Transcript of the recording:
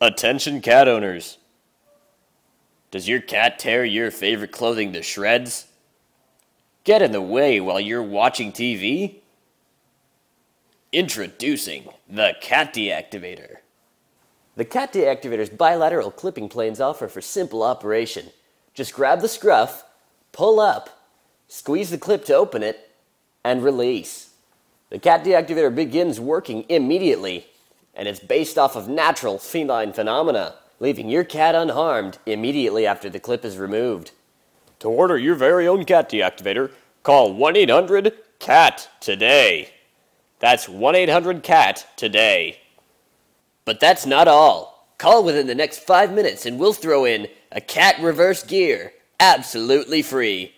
Attention cat owners. Does your cat tear your favorite clothing to shreds? Get in the way while you're watching TV? Introducing the Cat Deactivator. The Cat Deactivator's bilateral clipping planes offer for simple operation. Just grab the scruff, pull up, squeeze the clip to open it, and release. The Cat Deactivator begins working immediately and it's based off of natural feline phenomena, leaving your cat unharmed immediately after the clip is removed. To order your very own cat deactivator, call 1 800 CAT today. That's 1 800 CAT today. But that's not all. Call within the next five minutes and we'll throw in a cat reverse gear absolutely free.